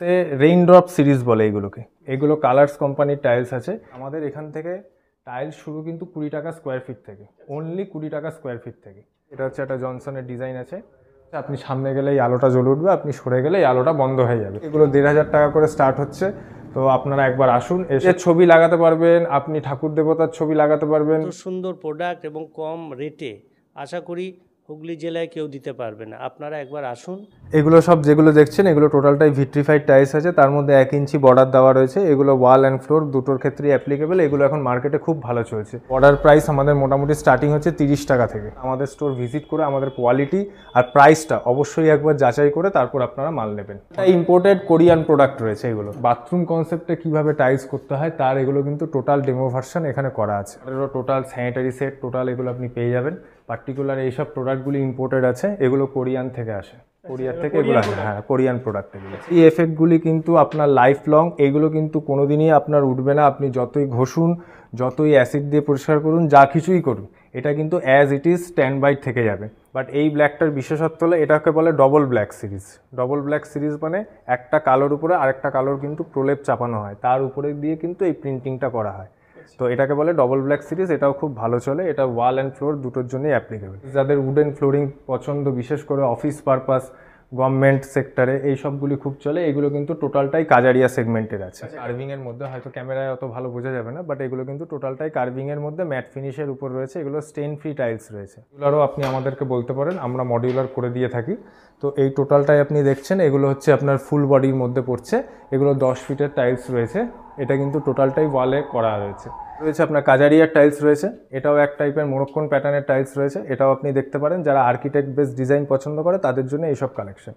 তে রেইনড্রপ সিরিজ বলে এগুলোকে এগুলো কালার্স কোম্পানির টাইলস আছে আমাদের এখান থেকে টাইলস শুরু কিন্তু কুড়ি টাকা স্কোয়ার ফিট থেকে অনলি কুড়ি টাকা স্কোয়ার ফিট থেকে এটা হচ্ছে একটা জনসনের ডিজাইন আছে আপনি সামনে গেলে এই আলোটা জ্বলে উঠবে আপনি সরে গেলে এই আলোটা বন্ধ হয়ে যাবে এগুলো দেড় হাজার টাকা করে স্টার্ট হচ্ছে তো আপনারা একবার আসুন এসে ছবি লাগাতে পারবেন আপনি ঠাকুর দেবতার ছবি লাগাতে পারবেন সুন্দর প্রোডাক্ট এবং কম রেটে আশা করি হুগলি জেলায় কেউ দিতে পারবে না আপনারা একবার আসুন এগুলো সব যেগুলো দেখছেন এগুলো টোটালটাই ভিট্রিফাইড টাইলস আছে তার মধ্যে এক ইঞ্চি বর্ডার দেওয়া রয়েছে এগুলো ওয়াল অ্যান্ড ফ্লোর দুটোর ক্ষেত্রে অ্যাপ্লিকেবল এগুলো এখন মার্কেটে খুব ভালো চলছে অর্ডার প্রাইস আমাদের মোটামুটি স্টার্টিং হচ্ছে তিরিশ টাকা থেকে আমাদের স্টোর ভিজিট করে আমাদের কোয়ালিটি আর প্রাইসটা অবশ্যই একবার যাচাই করে তারপর আপনারা মাল নেবেন ইম্পোর্টেড কোরিয়ান প্রোডাক্ট রয়েছে এগুলো বাথরুম কনসেপ্টে কিভাবে টাইলস করতে হয় তার এগুলো কিন্তু টোটাল ডেমো ভার্সন এখানে করা আছে টোটাল স্যানিটারি সেট টোটাল এগুলো আপনি পেয়ে যাবেন পার্টিকুলার এইসব প্রোডাক্টগুলি ইম্পোর্টেড আছে এগুলো কোরিয়ান থেকে আসে কোরিয়ার থেকে এগুলো আসে হ্যাঁ কোরিয়ান প্রোডাক্ট এগুলো এই এফেক্টগুলি কিন্তু আপনার লাইফ লং এগুলো কিন্তু কোনো দিনই আপনার উঠবে না আপনি যতই ঘষুন যতই অ্যাসিড দিয়ে পরিষ্কার করুন যা কিছুই করুন এটা কিন্তু as it is stand by থেকে যাবে বাট এই ব্ল্যাকটার বিশেষত্ব হলো এটাকে বলে double black series double black series মানে একটা কালোর উপরে আরেকটা কালোর কিন্তু প্রলেপ চাপানো হয় তার উপরে দিয়ে কিন্তু এই প্রিন্টিংটা করা হয় তো এটাকে বলে ডবল ব্ল্যাক সিরিজ এটাও খুব ভালো চলে এটা ওয়াল অ্যান্ড ফ্লোর দুটোর জন্যই অ্যাপ্লিকেবল যাদের উডেন ফ্লোরিং পছন্দ বিশেষ করে অফিস পারপাস গভর্নমেন্ট সেক্টরে এই সবগুলি খুব চলে এগুলো কিন্তু টোটালটাই কাজারিয়া সেগমেন্টের আছে কার্ভিংয়ের আচ্ছা, মধ্যে হয়তো ক্যামেরায় অত ভালো বোঝা যাবে না বাট এগুলো কিন্তু টোটালটাই কার্ভিংয়ের মধ্যে ম্যাট ফিনিশের উপর রয়েছে এগুলো স্টেন ফ্রি টাইলস রয়েছে এগুলোরও আপনি আমাদেরকে বলতে পারেন আমরা মডিউলার করে দিয়ে থাকি তো এই টোটালটাই আপনি দেখছেন এগুলো হচ্ছে আপনার ফুল বডির মধ্যে পড়ছে এগুলো দশ ফিটের টাইলস রয়েছে এটা কিন্তু টোটালটাই ওয়ালে করা রয়েছে রয়েছে আপনার কাজারিয়ার টাইলস রয়েছে এটাও এক টাইপের মোরক্ষণ প্যাটার্নের টাইলস রয়েছে এটাও আপনি দেখতে পারেন যারা আর্কিটেক্ট বেস ডিজাইন পছন্দ করে তাদের জন্য এইসব কালেকশন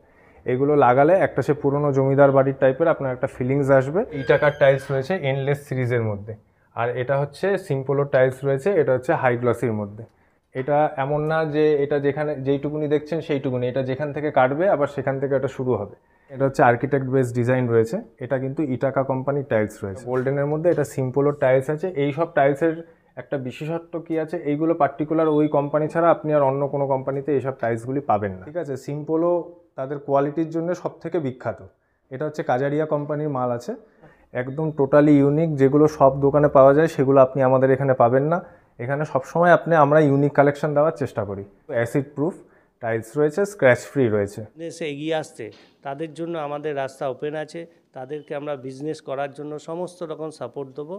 এগুলো লাগালে একটা সে পুরনো জমিদার বাড়ির টাইপের আপনার একটা ফিলিংস আসবে ইটাকার টাইলস রয়েছে এনলেস সিরিজের মধ্যে আর এটা হচ্ছে সিম্পলোর টাইলস রয়েছে এটা হচ্ছে হাই গ্লসির মধ্যে এটা এমন না যে এটা যেখানে যেইটুকুনি দেখছেন সেইটুকুনি এটা যেখান থেকে কাটবে আবার সেখান থেকে এটা শুরু হবে এটা হচ্ছে আর্কিটেক্ট বেস ডিজাইন রয়েছে এটা কিন্তু ইটাকা কোম্পানির টাইলস রয়েছে গোল্ডেনের মধ্যে এটা সিম্পলও টাইলস আছে এই সব টাইলসের একটা বিশেষত্ব কি আছে এইগুলো পার্টিকুলার ওই কোম্পানি ছাড়া আপনি আর অন্য কোনো কোম্পানিতে এইসব টাইলসগুলি পাবেন না ঠিক আছে সিম্পলও তাদের কোয়ালিটির জন্য সব থেকে বিখ্যাত এটা হচ্ছে কাজারিয়া কোম্পানির মাল আছে একদম টোটালি ইউনিক যেগুলো সব দোকানে পাওয়া যায় সেগুলো আপনি আমাদের এখানে পাবেন না এখানে সবসময় আপনি আমরা ইউনিক কালেকশন দেওয়ার চেষ্টা করি অ্যাসিড প্রুফ টাইলস রয়েছে স্ক্র্যাচ ফ্রি রয়েছে দেশে এগিয়ে আসতে তাদের জন্য আমাদের রাস্তা ওপেন আছে তাদেরকে আমরা বিজনেস করার জন্য সমস্ত রকম সাপোর্ট দেবো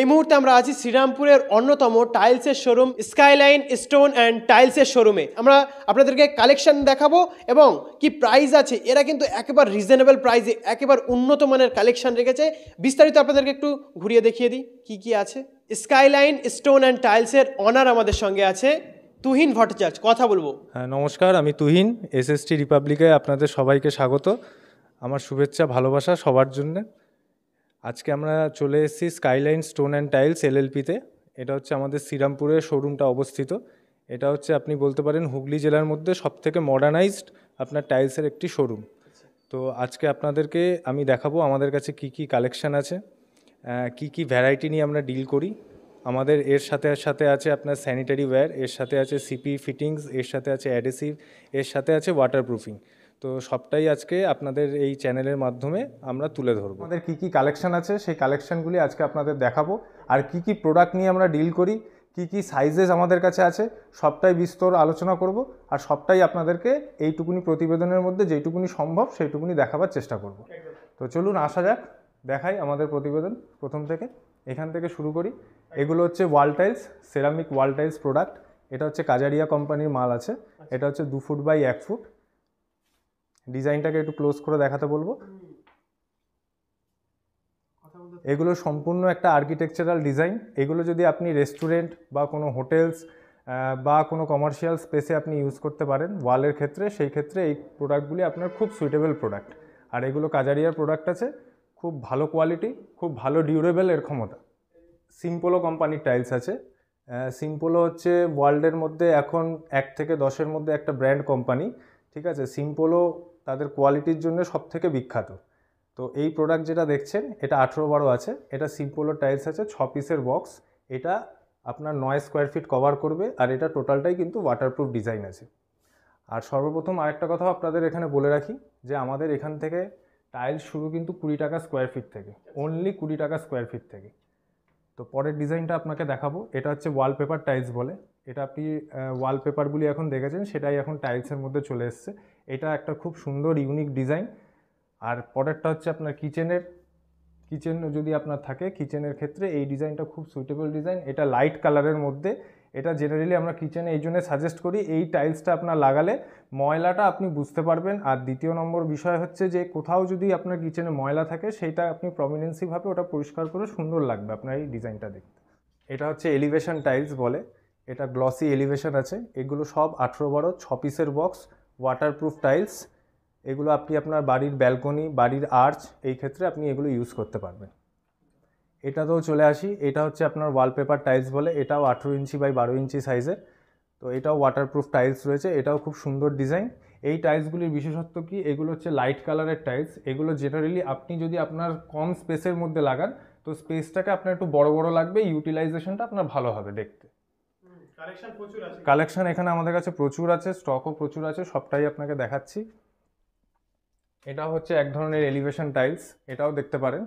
এই মুহূর্তে আমরা আছি শ্রীরামপুরের অন্যতম টাইলসের শোরুম স্কাইলাইন স্টোন অ্যান্ড টাইলসের শোরুমে আমরা আপনাদেরকে কালেকশন দেখাবো এবং কি প্রাইস আছে এরা কিন্তু একেবারে রিজনেবল প্রাইসে একেবারে উন্নত মানের কালেকশন রেখেছে বিস্তারিত আপনাদেরকে একটু ঘুরিয়ে দেখিয়ে দিই কি কি আছে স্কাইলাইন স্টোন অ্যান্ড টাইলসের অনার আমাদের সঙ্গে আছে তুহিন ভট্টাচার্য কথা বলবো হ্যাঁ নমস্কার আমি তুহিন এসএসটি রিপাবলিকে আপনাদের সবাইকে স্বাগত আমার শুভেচ্ছা ভালোবাসা সবার জন্য আজকে আমরা চলে এসেছি স্কাইলাইন স্টোন অ্যান্ড টাইলস এলএলপিতে এটা হচ্ছে আমাদের শ্রীরামপুরের শোরুমটা অবস্থিত এটা হচ্ছে আপনি বলতে পারেন হুগলি জেলার মধ্যে সবথেকে মডার্নাইজড আপনার টাইলসের একটি শোরুম তো আজকে আপনাদেরকে আমি দেখাবো আমাদের কাছে কি কি কালেকশান আছে কি কি ভ্যারাইটি নিয়ে আমরা ডিল করি আমাদের এর সাথে সাথে আছে আপনার স্যানিটারি ওয়্যার এর সাথে আছে সিপি ফিটিংস এর সাথে আছে অ্যাডেসিভ এর সাথে আছে ওয়াটারপ্রুফিং তো সবটাই আজকে আপনাদের এই চ্যানেলের মাধ্যমে আমরা তুলে ধরবো আমাদের কী কী কালেকশান আছে সেই কালেকশানগুলি আজকে আপনাদের দেখাবো আর কি কি প্রোডাক্ট নিয়ে আমরা ডিল করি কি কি সাইজেস আমাদের কাছে আছে সবটাই বিস্তর আলোচনা করব আর সবটাই আপনাদেরকে এইটুকুনি প্রতিবেদনের মধ্যে যেইটুকুনি সম্ভব সেইটুকুনি দেখাবার চেষ্টা করব তো চলুন আসা যাক দেখাই আমাদের প্রতিবেদন প্রথম থেকে এখান থেকে শুরু করি এগুলো হচ্ছে wall tiles ceramic wall tiles product এটা হচ্ছে কাজারিয়া কোম্পানির মাল আছে আচ্ছা। এটা হচ্ছে দু ফুট বাই এক ফুট ডিজাইনটাকে একটু ক্লোজ করে দেখাতে বলবো এগুলো সম্পূর্ণ একটা আর্কিটেকচারাল ডিজাইন এগুলো যদি আপনি রেস্টুরেন্ট বা কোনো হোটেলস বা কোনো কমার্শিয়াল স্পেসে আপনি ইউজ করতে পারেন ওয়ালের ক্ষেত্রে সেই ক্ষেত্রে এই প্রোডাক্টগুলি আপনার খুব সুইটেবল প্রোডাক্ট আর এগুলো কাজারিয়ার প্রোডাক্ট আছে খুব ভালো কোয়ালিটি খুব ভালো ডিউরেবল এর ক্ষমতা সিম্পোলো কোম্পানির টাইলস আছে সিম্পোলো হচ্ছে ওয়ার্ল্ডের মধ্যে এখন এক থেকে দশের মধ্যে একটা ব্র্যান্ড কোম্পানি ঠিক আছে সিম্পোলো তাদের কোয়ালিটির জন্য সব থেকে বিখ্যাত তো এই প্রোডাক্ট যেটা দেখছেন এটা আঠেরো বারো আছে এটা সিম্পোলো টাইলস আছে ছ পিসের বক্স এটা আপনার নয় স্কোয়ার ফিট কভার করবে আর এটা টোটালটাই কিন্তু ওয়াটারপ্রুফ ডিজাইন আছে আর সর্বপ্রথম আরেকটা কথা আপনাদের এখানে বলে রাখি যে আমাদের এখান থেকে টাইলস শুরু কিন্তু কুড়ি টাকা স্কোয়ার ফিট থেকে অনলি আচ্ছা। কুড়ি টাকা স্কোয়ার ফিট থেকে তো পরের ডিজাইনটা আপনাকে দেখাবো এটা হচ্ছে ওয়ালপেপার টাইলস বলে এটা আপনি ওয়ালপেপারগুলি এখন দেখেছেন সেটাই এখন টাইলসের মধ্যে চলে এসছে এটা একটা খুব সুন্দর ইউনিক ডিজাইন আর পরেরটা হচ্ছে আপনার কিচেনের কিচেন যদি আপনার থাকে কিচেনের ক্ষেত্রে এই ডিজাইনটা খুব সুইটেবল ডিজাইন এটা লাইট কালারের মধ্যে এটা জেনারেলি আমরা কিচেনে এই জন্য সাজেস্ট করি এই টাইলসটা আপনার লাগালে ময়লাটা আপনি বুঝতে পারবেন আর দ্বিতীয় নম্বর বিষয় হচ্ছে যে কোথাও যদি আপনার কিচেনে ময়লা থাকে সেটা আপনি প্রমিনেন্সিভাবে ওটা পরিষ্কার করে সুন্দর লাগবে আপনার এই ডিজাইনটা দেখতে এটা হচ্ছে এলিভেশন টাইলস বলে এটা গ্লসি এলিভেশন আছে এগুলো সব আঠেরো বারো ছ পিসের বক্স ওয়াটারপ্রুফ টাইলস এগুলো আপনি আপনার বাড়ির ব্যালকনি বাড়ির আর্চ এই ক্ষেত্রে আপনি এগুলো ইউজ করতে পারবেন এটাতেও চলে আসি এটা হচ্ছে আপনার ওয়ালপেপার টাইলস বলে এটাও আঠেরো ইঞ্চি বাই বারো ইঞ্চি সাইজের তো এটাও ওয়াটারপ্রুফ টাইলস রয়েছে এটাও খুব সুন্দর ডিজাইন এই টাইলসগুলির বিশেষত্ব কি এগুলো হচ্ছে লাইট কালারের টাইলস এগুলো জেনারেলি আপনি যদি আপনার কম স্পেসের মধ্যে লাগান তো স্পেসটাকে আপনার একটু বড় বড় লাগবে ইউটিলাইজেশনটা আপনার ভালো হবে দেখতে কালেকশন এখানে আমাদের কাছে প্রচুর আছে স্টকও প্রচুর আছে সবটাই আপনাকে দেখাচ্ছি এটা হচ্ছে এক ধরনের এলিভেশন টাইলস এটাও দেখতে পারেন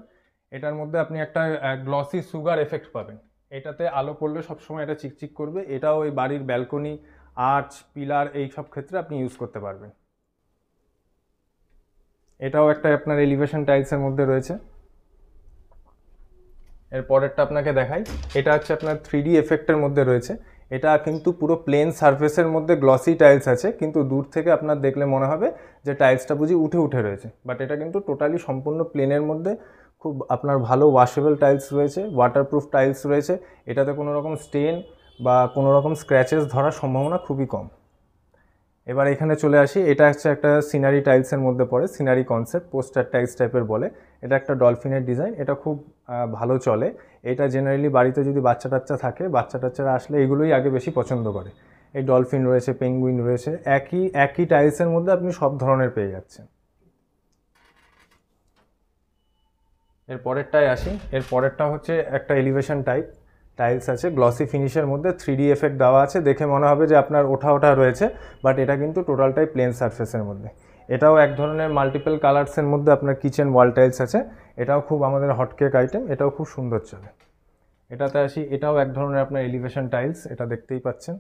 এটার মধ্যে আপনি একটা গ্লসি সুগার এফেক্ট পাবেন এটাতে আলো পড়লে সবসময় এটা চিকচিক করবে এটাও ওই বাড়ির ব্যালকনি আর্চ পিলার এই সব ক্ষেত্রে আপনি ইউজ করতে পারবেন এটাও একটা আপনার এলিভেশন টাইলসের মধ্যে রয়েছে এর পরেরটা আপনাকে দেখাই এটা হচ্ছে আপনার থ্রি এফেক্টের মধ্যে রয়েছে এটা কিন্তু পুরো প্লেন সারফেসের মধ্যে গ্লসি টাইলস আছে কিন্তু দূর থেকে আপনার দেখলে মনে হবে যে টাইলসটা বুঝি উঠে উঠে রয়েছে বাট এটা কিন্তু টোটালি সম্পূর্ণ প্লেনের মধ্যে খুব আপনার ভালো ওয়াশেবল টাইলস রয়েছে ওয়াটারপ্রুফ টাইলস রয়েছে এটাতে কোনো রকম স্টেন বা কোনো রকম স্ক্র্যাচেস ধরার সম্ভাবনা খুবই কম এবার এখানে চলে আসি এটা হচ্ছে একটা সিনারি টাইলসের মধ্যে পড়ে সিনারি কনসেপ্ট পোস্টার টাইলস টাইপের বলে এটা একটা ডলফিনের ডিজাইন এটা খুব ভালো চলে এটা জেনারেলি বাড়িতে যদি বাচ্চা টাচ্চা থাকে বাচ্চা টাচ্চারা আসলে এগুলোই আগে বেশি পছন্দ করে এই ডলফিন রয়েছে পেঙ্গুইন রয়েছে একই একই টাইলসের মধ্যে আপনি সব ধরনের পেয়ে যাচ্ছেন এর পরেরটাই আসি এর পরেরটা হচ্ছে একটা এলিভেশন টাইপ টাইলস আছে গ্লসি ফিনিশের মধ্যে থ্রি ডি এফেক্ট দেওয়া আছে দেখে মনে হবে যে আপনার ওঠা ওঠা রয়েছে বাট এটা কিন্তু টোটালটাই প্লেন সারফেসের মধ্যে এটাও এক ধরনের মাল্টিপল কালার্সের মধ্যে আপনার কিচেন ওয়াল টাইলস আছে এটাও খুব আমাদের হটকেক আইটেম এটাও খুব সুন্দর চলে এটাতে আসি এটাও এক ধরনের আপনার এলিভেশন টাইলস এটা দেখতেই পাচ্ছেন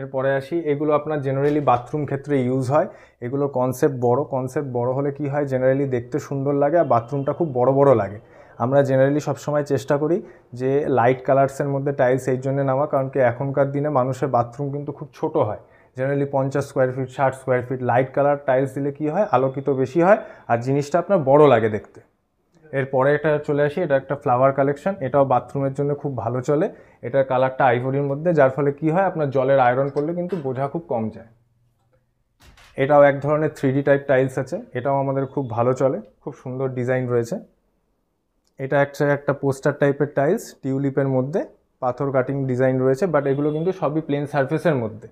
এরপরে আসি এগুলো আপনার জেনারেলি বাথরুম ক্ষেত্রে ইউজ হয় এগুলো কনসেপ্ট বড় কনসেপ্ট বড় হলে কি হয় জেনারেলি দেখতে সুন্দর লাগে আর বাথরুমটা খুব বড় বড় লাগে আমরা জেনারেলি সবসময় চেষ্টা করি যে লাইট কালার্সের মধ্যে টাইলস এই জন্য নেওয়া কারণ কি এখনকার দিনে মানুষের বাথরুম কিন্তু খুব ছোট হয় জেনারেলি পঞ্চাশ স্কোয়ার ফিট ষাট square feet light colour tiles দিলে কি হয় আলোকিত বেশি হয় আর জিনিসটা আপনার বড় লাগে দেখতে এরপরে এটা চলে আসি এটা একটা ফ্লাওয়ার কালেকশন এটাও বাথরুমের জন্য খুব ভালো চলে এটার কালারটা আইভরির মধ্যে যার ফলে কি হয় আপনার জলের আয়রন করলে কিন্তু বোঝা খুব কম যায় এটাও এক ধরনের থ্রি টাইপ টাইলস আছে এটাও আমাদের খুব ভালো চলে খুব সুন্দর ডিজাইন রয়েছে এটা একটা একটা পোস্টার টাইপের টাইলস টিউলিপের মধ্যে পাথর কাটিং ডিজাইন রয়েছে বাট এগুলো কিন্তু সবই প্লেন সারফেসের মধ্যে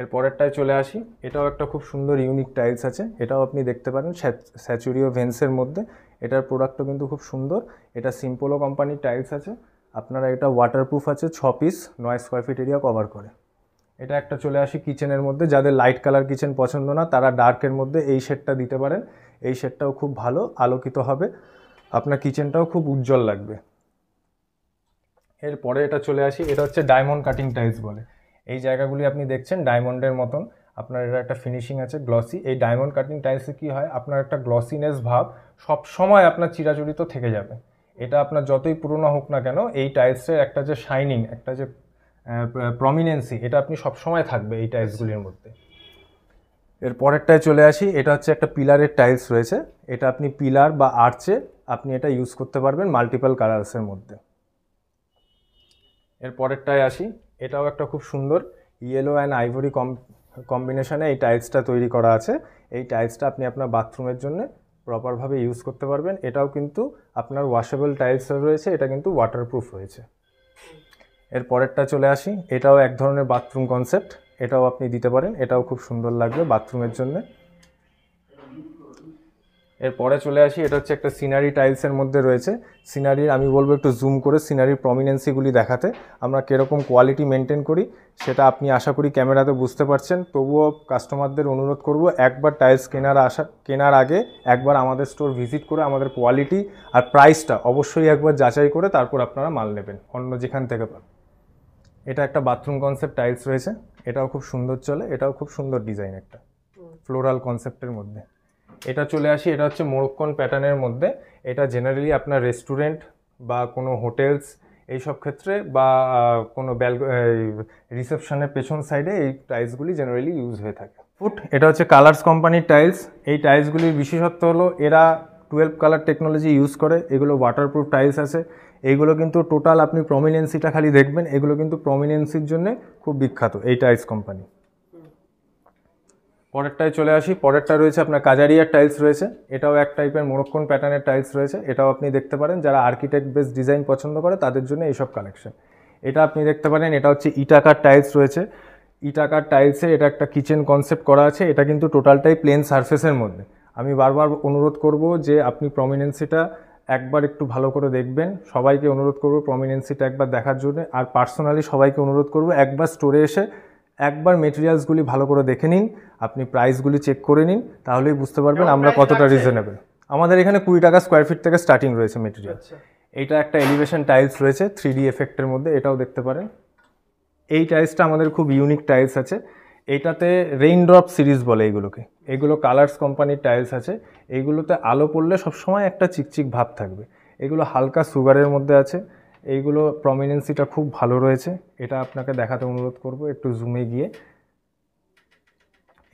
এর পরেরটায় চলে আসি এটাও একটা খুব সুন্দর ইউনিক টাইলস আছে এটাও আপনি দেখতে পারেন স্যাচুরিও ভেন্সের মধ্যে এটার প্রোডাক্টও কিন্তু খুব সুন্দর এটা সিম্পলও কোম্পানির টাইলস আছে আপনারা এটা ওয়াটারপ্রুফ আছে ছ পিস নয় স্কোয়ার ফিট এরিয়া কভার করে এটা একটা চলে আসি কিচেনের মধ্যে যাদের লাইট কালার কিচেন পছন্দ না তারা ডার্কের মধ্যে এই শেডটা দিতে পারেন এই শেডটাও খুব ভালো আলোকিত হবে আপনার কিচেনটাও খুব উজ্জ্বল লাগবে এরপরে এটা চলে আসি এটা হচ্ছে ডায়মন্ড কাটিং টাইলস বলে এই জায়গাগুলি আপনি দেখছেন ডায়মন্ডের মতন আপনার এটা একটা ফিনিশিং আছে গ্লসি এই ডায়মন্ড কাটিং টাইলসে কী হয় আপনার একটা গ্লসিনেস ভাব সব সময় আপনার চিরাচরিত থেকে যাবে এটা আপনার যতই পুরনো হোক না কেন এই টাইলসের একটা যে শাইনিং একটা যে প্রমিনেন্সি এটা আপনি সব সময় থাকবে এই টাইলসগুলির মধ্যে এর পরেরটায় চলে আসি এটা হচ্ছে একটা পিলারের টাইলস রয়েছে এটা আপনি পিলার বা আর্চে আপনি এটা ইউজ করতে পারবেন মাল্টিপাল কালার্সের মধ্যে এর পরেরটায় আসি এটাও একটা খুব সুন্দর ইয়েলো অ্যান্ড আইভরি কম কম্বিনেশানে এই টাইলসটা তৈরি করা আছে এই টাইলসটা আপনি আপনার বাথরুমের জন্য প্রপারভাবে ইউজ করতে পারবেন এটাও কিন্তু আপনার ওয়াশেবল টাইলস রয়েছে এটা কিন্তু ওয়াটারপ্রুফ রয়েছে এর পরেরটা চলে আসি এটাও এক ধরনের বাথরুম কনসেপ্ট এটাও আপনি দিতে পারেন এটাও খুব সুন্দর লাগবে বাথরুমের জন্যে এরপরে চলে আসি এটা হচ্ছে একটা সিনারি টাইলসের মধ্যে রয়েছে সিনারির আমি বলবো একটু জুম করে সিনারির প্রমিনেন্সিগুলি দেখাতে আমরা কীরকম কোয়ালিটি মেনটেন করি সেটা আপনি আশা করি ক্যামেরাতে বুঝতে পারছেন তবুও কাস্টমারদের অনুরোধ করব একবার টাইলস কেনার আসা কেনার আগে একবার আমাদের স্টোর ভিজিট করে আমাদের কোয়ালিটি আর প্রাইসটা অবশ্যই একবার যাচাই করে তারপর আপনারা মাল নেবেন অন্য যেখান থেকে পান এটা একটা বাথরুম কনসেপ্ট টাইলস রয়েছে এটাও খুব সুন্দর চলে এটাও খুব সুন্দর ডিজাইন একটা ফ্লোরাল কনসেপ্টের মধ্যে এটা চলে আসি এটা হচ্ছে মোরক্কন প্যাটার্নের মধ্যে এটা জেনারেলি আপনার রেস্টুরেন্ট বা কোনো হোটেলস এইসব ক্ষেত্রে বা কোনো ব্যাল রিসেপশনের পেছন সাইডে এই টাইলসগুলি জেনারেলি ইউজ হয়ে থাকে ফুট এটা হচ্ছে কালার্স কোম্পানির টাইলস এই টাইলসগুলির বিশেষত্ব হলো এরা টুয়েলভ কালার টেকনোলজি ইউজ করে এগুলো ওয়াটারপ্রুফ টাইলস আছে এইগুলো কিন্তু টোটাল আপনি প্রমিনেন্সিটা খালি দেখবেন এগুলো কিন্তু প্রমিনেন্সির জন্য খুব বিখ্যাত এই টাইলস কোম্পানি পরেরটায় চলে আসি পরেরটা রয়েছে আপনার কাজারিয়ার টাইলস রয়েছে এটাও এক টাইপের মোরক্ষণ প্যাটার্নের টাইলস রয়েছে এটাও আপনি দেখতে পারেন যারা আর্কিটেক্ট বেস ডিজাইন পছন্দ করে তাদের জন্য এইসব কালেকশন এটা আপনি দেখতে পারেন এটা হচ্ছে ইটাকার টাইলস রয়েছে ইটাকার টাইলসে এটা একটা কিচেন কনসেপ্ট করা আছে এটা কিন্তু টোটালটাই প্লেন সারফেসের মধ্যে আমি বারবার অনুরোধ করব যে আপনি প্রমিনেন্সিটা একবার একটু ভালো করে দেখবেন সবাইকে অনুরোধ করব প্রমিনেন্সিটা একবার দেখার জন্য আর পার্সোনালি সবাইকে অনুরোধ করব একবার স্টোরে এসে একবার মেটেরিয়ালসগুলি ভালো করে দেখে নিন আপনি প্রাইসগুলি চেক করে নিন তাহলেই বুঝতে পারবেন আমরা কতটা রিজনেবল আমাদের এখানে কুড়ি টাকা স্কোয়ার ফিট থেকে স্টার্টিং রয়েছে মেটেরিয়াল আচ্ছা। এটা একটা এলিভেশন টাইলস রয়েছে থ্রি ডি এফেক্টের মধ্যে এটাও দেখতে পারেন এই টাইলসটা আমাদের খুব ইউনিক টাইলস আছে এটাতে রেইনড্রপ সিরিজ বলে এইগুলোকে এগুলো কালার্স কোম্পানির টাইলস আছে এইগুলোতে আলো পড়লে সবসময় একটা চিকচিক ভাব থাকবে এগুলো হালকা সুগারের মধ্যে আছে এইগুলো প্রমিনেন্সিটা খুব ভালো রয়েছে এটা আপনাকে দেখাতে অনুরোধ করব একটু জুমে গিয়ে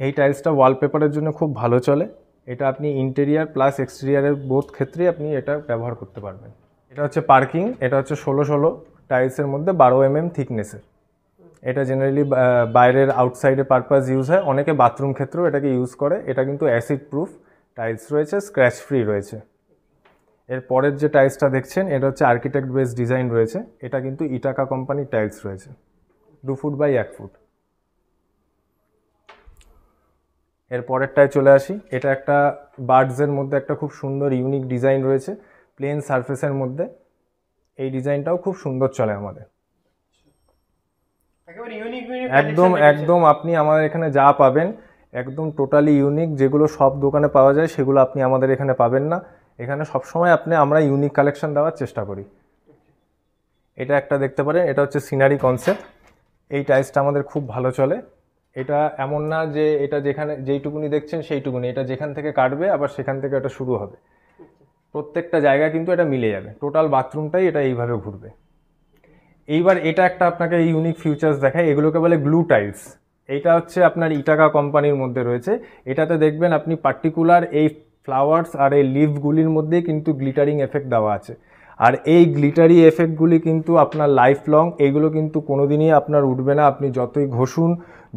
এই টাইলসটা ওয়ালপেপারের জন্য খুব ভালো চলে এটা আপনি ইন্টেরিয়ার প্লাস এক্সটেরিয়ারের বোধ ক্ষেত্রে আপনি এটা ব্যবহার করতে পারবেন এটা হচ্ছে পার্কিং এটা হচ্ছে ষোলো ষোলো টাইলসের মধ্যে বারো এম এম থিকনেসের এটা জেনারেলি বাইরের আউটসাইডে পারপাস ইউজ হয় অনেকে বাথরুম ক্ষেত্রেও এটাকে ইউজ করে এটা কিন্তু অ্যাসিড প্রুফ টাইলস রয়েছে স্ক্র্যাচ ফ্রি রয়েছে এর পরের যে টাইলসটা দেখছেন এটা হচ্ছে আর্কিটেক্ট বেস ডিজাইন রয়েছে এটা কিন্তু ইটাকা কোম্পানির টাইলস রয়েছে দু ফুট বাই এক ফুট এর পরেরটায় চলে আসি এটা একটা বার্ডসের মধ্যে একটা খুব সুন্দর ইউনিক ডিজাইন রয়েছে প্লেন সারফেসের মধ্যে এই ডিজাইনটাও খুব সুন্দর চলে আমাদের একদম একদম আপনি আমাদের এখানে যা পাবেন একদম টোটালি ইউনিক যেগুলো সব দোকানে পাওয়া যায় সেগুলো আপনি আমাদের এখানে পাবেন না এখানে সবসময় আপনি আমরা ইউনিক কালেকশন দেওয়ার চেষ্টা করি এটা একটা দেখতে পারেন এটা হচ্ছে সিনারি কনসেপ্ট এই টাইলসটা আমাদের খুব ভালো চলে এটা এমন না যে এটা যেখানে যেইটুকুনি দেখছেন সেইটুকুনি এটা যেখান থেকে কাটবে আবার সেখান থেকে এটা শুরু হবে প্রত্যেকটা জায়গা কিন্তু এটা মিলে যাবে টোটাল বাথরুমটাই এটা এইভাবে ঘুরবে এইবার এটা একটা আপনাকে ইউনিক ফিউচার্স দেখায় এগুলোকে বলে গ্লু টাইলস এইটা হচ্ছে আপনার ইটাকা কোম্পানির মধ্যে রয়েছে এটাতে দেখবেন আপনি পার্টিকুলার এই ফ্লাওয়ার্স আর এই লিভগুলির মধ্যে কিন্তু গ্লিটারিং এফেক্ট দেওয়া আছে আর এই গ্লিটারি এফেক্টগুলি কিন্তু আপনার লাইফ লং এইগুলো কিন্তু কোনো দিনই আপনার উঠবে না আপনি যতই ঘষুন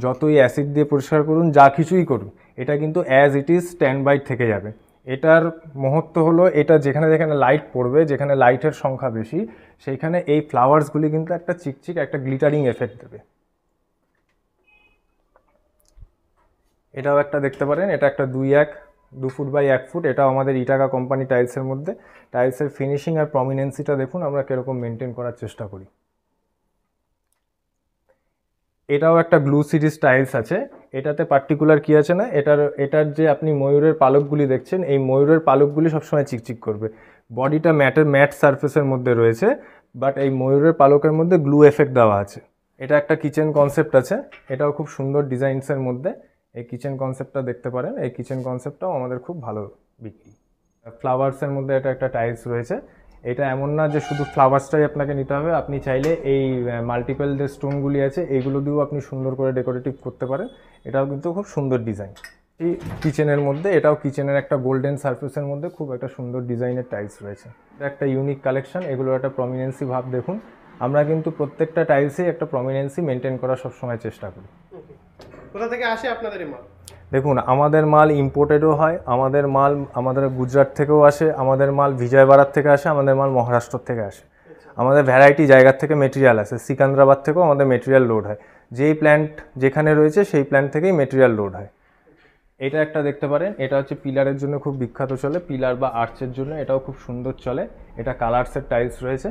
যতই অ্যাসিড দিয়ে পরিষ্কার করুন যা কিছুই করুন এটা কিন্তু as it is stand by থেকে যাবে এটার মহত্ব হলো এটা যেখানে যেখানে লাইট পড়বে যেখানে লাইটের সংখ্যা বেশি সেইখানে এই ফ্লাওয়ার্সগুলি কিন্তু একটা চিকচিক একটা গ্লিটারিং এফেক্ট দেবে এটাও একটা দেখতে পারেন এটা একটা দুই এক দু ফুট বাই এক ফুট এটাও আমাদের ইটাকা কোম্পানি টাইলসের মধ্যে টাইলসের ফিনিশিং আর প্রমিনেন্সিটা দেখুন আমরা কীরকম মেনটেন করার চেষ্টা করি এটাও একটা গ্লু সিরিজ টাইলস আছে এটাতে পার্টিকুলার কি আছে না এটার এটার যে আপনি ময়ূরের পালকগুলি দেখছেন এই ময়ূরের পালকগুলি সবসময় চিকচিক করবে বডিটা ম্যাটের ম্যাট সারফেসের মধ্যে রয়েছে বাট এই ময়ূরের পালকের মধ্যে গ্লু এফেক্ট দেওয়া আছে এটা একটা কিচেন কনসেপ্ট আছে এটাও খুব সুন্দর ডিজাইনসের মধ্যে এই কিচেন কনসেপ্টটা দেখতে পারেন এই কিচেন কনসেপ্টটাও আমাদের খুব ভালো বিক্রি ফ্লাওয়ার্সের মধ্যে এটা একটা টাইলস রয়েছে এটা এমন না যে শুধু ফ্লাওয়ার্সটাই আপনাকে নিতে হবে আপনি চাইলে এই মাল্টিপল যে স্টোনগুলি আছে এইগুলো দিয়েও আপনি সুন্দর করে ডেকোরেটিভ করতে পারেন এটাও কিন্তু খুব সুন্দর ডিজাইন এই কিচেনের মধ্যে এটাও কিচেনের একটা গোল্ডেন সার্ফেসের মধ্যে খুব একটা সুন্দর ডিজাইনের টাইলস রয়েছে এটা একটা ইউনিক কালেকশন এগুলোর একটা প্রমিনেন্সি ভাব দেখুন আমরা কিন্তু প্রত্যেকটা টাইলসেই একটা প্রমিনেন্সি মেনটেন করার সবসময় চেষ্টা করি কোথা থেকে আসে আপনাদের মাল দেখুন আমাদের মাল ইম্পোর্টেডও হয় আমাদের মাল আমাদের গুজরাট থেকেও আসে আমাদের মাল বিজয়বাড়ার থেকে আসে আমাদের মাল মহারাষ্ট্র থেকে আসে আচ্ছা। আমাদের ভ্যারাইটি জায়গার থেকে মেটেরিয়াল আসে সিকান্দ্রাবাদ থেকেও আমাদের মেটেরিয়াল লোড হয় যেই প্ল্যান্ট যেখানে রয়েছে সেই প্ল্যান্ট থেকেই মেটেরিয়াল লোড হয় এটা একটা দেখতে পারেন এটা হচ্ছে পিলারের জন্য খুব বিখ্যাত চলে পিলার বা আর্চের জন্য এটাও খুব সুন্দর চলে এটা কালার্সের টাইলস রয়েছে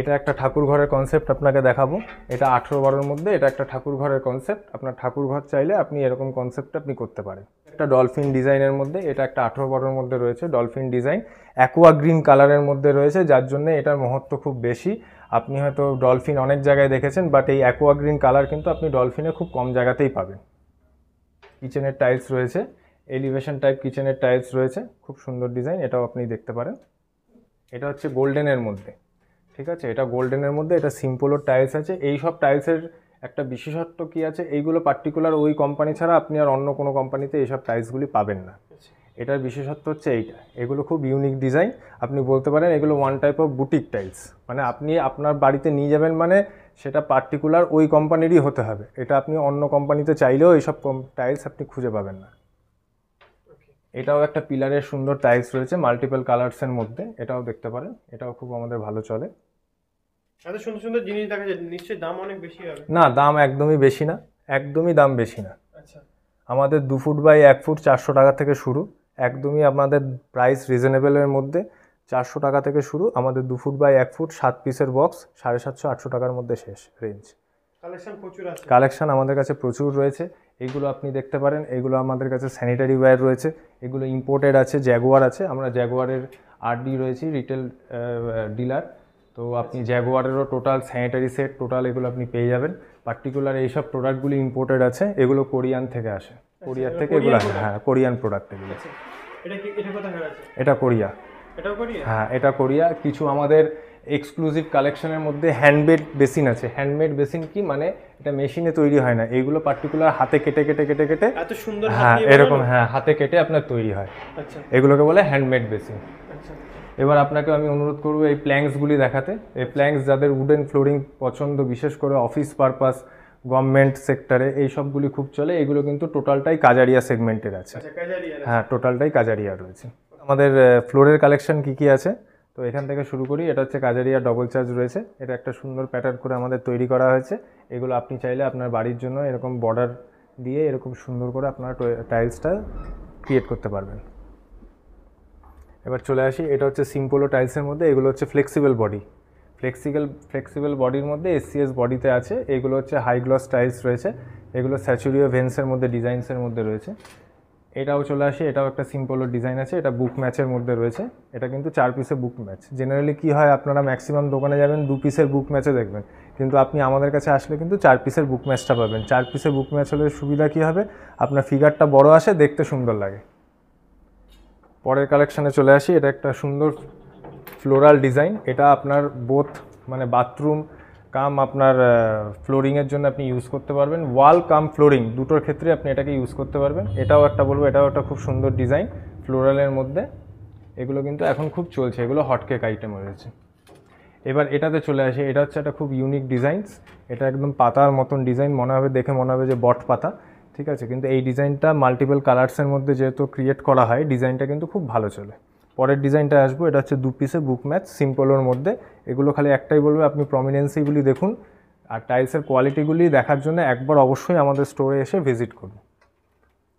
এটা একটা ঠাকুর ঘরের কনসেপ্ট আপনাকে দেখাবো এটা আঠেরো বারোর মধ্যে এটা একটা ঠাকুর ঘরের কনসেপ্ট আপনার ঠাকুর ঘর চাইলে আপনি এরকম কনসেপ্ট আপনি করতে পারেন একটা ডলফিন ডিজাইনের মধ্যে এটা একটা আঠেরো বারোর মধ্যে রয়েছে ডলফিন ডিজাইন অ্যাকোয়া গ্রিন কালারের মধ্যে রয়েছে যার জন্য এটার মহত্ব খুব বেশি আপনি হয়তো ডলফিন অনেক জায়গায় দেখেছেন বাট এই অ্যাকোয়া গ্রিন কালার কিন্তু আপনি ডলফিনে খুব কম জায়গাতেই পাবেন কিচেনের টাইলস রয়েছে এলিভেশন টাইপ কিচেনের টাইলস রয়েছে খুব সুন্দর ডিজাইন এটাও আপনি দেখতে পারেন এটা হচ্ছে গোল্ডেনের মধ্যে ঠিক আছে এটা গোল্ডেনের মধ্যে এটা সিম্পলও টাইলস আছে এই সব টাইলসের একটা বিশেষত্ব কি আছে এইগুলো পার্টিকুলার ওই কোম্পানি ছাড়া আপনি আর অন্য কোনো কোম্পানিতে এইসব টাইলসগুলি পাবেন না এটার বিশেষত্ব হচ্ছে এইটা এগুলো খুব ইউনিক ডিজাইন আপনি বলতে পারেন এগুলো one type of boutique tiles মানে আপনি আপনার বাড়িতে নিয়ে যাবেন মানে সেটা পার্টিকুলার ওই কোম্পানিরই হতে হবে এটা আপনি অন্য কোম্পানিতে চাইলেও এইসব টাইলস আপনি খুঁজে পাবেন না এটাও একটা পিলারের সুন্দর টাইলস রয়েছে মাল্টিপল কালার্সের মধ্যে এটাও দেখতে পারেন এটাও খুব আমাদের ভালো চলে এত সুন্দর সুন্দর জিনিস দেখা যায় নিশ্চয়ই দাম অনেক বেশি হবে না দাম একদমই বেশি না একদমই দাম বেশি না আচ্ছা আমাদের দু ফুট বাই এক ফুট চারশো টাকা থেকে শুরু একদমই আপনাদের প্রাইস রিজনেবলের মধ্যে চারশো টাকা থেকে শুরু আমাদের দু ফুট বাই এক ফুট সাত পিসের বক্স সাড়ে সাতশো আটশো টাকার মধ্যে শেষ রেঞ্জ কালেকশন প্রচুর আছে কালেকশন আমাদের কাছে প্রচুর রয়েছে এগুলো আপনি দেখতে পারেন এগুলো আমাদের কাছে স্যানিটারি ওয়্যার রয়েছে এগুলো ইম্পোর্টেড আছে জ্যাগুয়ার আছে আমরা জ্যাগুয়ারের ডি রয়েছি রিটেল ডিলার তো আপনি জ্যাগোয়ারেরও টোটাল স্যানিটারি সেট টোটাল এগুলো আপনি পেয়ে যাবেন পার্টিকুলার এইসব প্রোডাক্টগুলি ইম্পোর্টেড আছে এগুলো কোরিয়ান থেকে আসে কোরিয়ার আচ্ছা, থেকে এগুলো আসে হ্যাঁ কোরিয়ান প্রোডাক্ট এগুলো আচ্ছা, এটা কোরিয়া হ্যাঁ এটা কোরিয়া কিছু আমাদের এক্সক্লুসিভ কালেকশনের মধ্যে হ্যান্ডমেড বেসিন আছে হ্যান্ডমেড বেসিন কি মানে এটা মেশিনে তৈরি হয় না এইগুলো পার্টিকুলার হাতে কেটে কেটে কেটে কেটে এত সুন্দর হ্যাঁ এরকম হ্যাঁ হাতে কেটে আপনার তৈরি হয় আচ্ছা। এগুলোকে বলে হ্যান্ডমেড বেসিন আচ্ছা এবার আপনাকে আমি অনুরোধ করব এই প্ল্যাঙ্কসগুলি দেখাতে এই প্ল্যাঙ্কস যাদের উডেন ফ্লোরিং পছন্দ বিশেষ করে অফিস পারপাস গভর্নমেন্ট সেক্টরে এই সবগুলি খুব চলে এগুলো কিন্তু টোটালটাই কাজারিয়া সেগমেন্টের আছে আচ্ছা, হ্যাঁ টোটালটাই কাজারিয়া রয়েছে আমাদের ফ্লোরের কালেকশন কি কি আছে তো এখান থেকে শুরু করি এটা হচ্ছে কাজারিয়া ডবল চার্জ রয়েছে এটা একটা সুন্দর প্যাটার্ন করে আমাদের তৈরি করা হয়েছে এগুলো আপনি চাইলে আপনার বাড়ির জন্য এরকম বর্ডার দিয়ে এরকম সুন্দর করে আপনার টাইলসটা ক্রিয়েট করতে পারবেন এবার চলে আসি এটা হচ্ছে সিম্পোলো টাইলসের মধ্যে এগুলো হচ্ছে ফ্লেক্সিবল বডি ফ্লেক্সিবল ফ্লেক্সিবল বডির মধ্যে এসসিএস বডিতে আছে এগুলো হচ্ছে হাই গ্লস টাইলস রয়েছে এগুলো স্যাচুরিও ভেন্সের মধ্যে ডিজাইনসের মধ্যে রয়েছে এটাও চলে আসে এটাও একটা সিম্পলের ডিজাইন আছে এটা বুক ম্যাচের মধ্যে রয়েছে এটা কিন্তু চার পিসের বুক ম্যাচ জেনারেলি কী হয় আপনারা ম্যাক্সিমাম দোকানে যাবেন দু পিসের বুক ম্যাচে দেখবেন কিন্তু আপনি আমাদের কাছে আসলে কিন্তু চার পিসের বুক ম্যাচটা পাবেন চার পিসের বুক ম্যাচ হলে সুবিধা কী হবে আপনার ফিগারটা বড় আসে দেখতে সুন্দর লাগে পরের কালেকশানে চলে আসি এটা একটা সুন্দর ফ্লোরাল ডিজাইন এটা আপনার বোথ মানে বাথরুম কাম আপনার ফ্লোরিংয়ের জন্য আপনি ইউজ করতে পারবেন ওয়াল কাম ফ্লোরিং দুটোর ক্ষেত্রে আপনি এটাকে ইউজ করতে পারবেন এটাও একটা বলবো এটাও একটা খুব সুন্দর ডিজাইন ফ্লোরালের মধ্যে এগুলো কিন্তু এখন খুব চলছে এগুলো হটকেক আইটেম রয়েছে এবার এটাতে চলে আসে এটা হচ্ছে একটা খুব ইউনিক ডিজাইনস এটা একদম পাতার মতন ডিজাইন মনে হবে দেখে মনে হবে যে বট পাতা ঠিক আছে কিন্তু এই ডিজাইনটা মাল্টিপল কালার্সের মধ্যে যেহেতু ক্রিয়েট করা হয় ডিজাইনটা কিন্তু খুব ভালো চলে পরের ডিজাইনটা আসবো এটা হচ্ছে দু পিসে বুক ম্যাচ সিম্পলের মধ্যে এগুলো খালি একটাই বলবে আপনি প্রমিনেন্সিগুলি দেখুন আর টাইলসের কোয়ালিটিগুলি দেখার জন্য একবার অবশ্যই আমাদের স্টোরে এসে ভিজিট করুন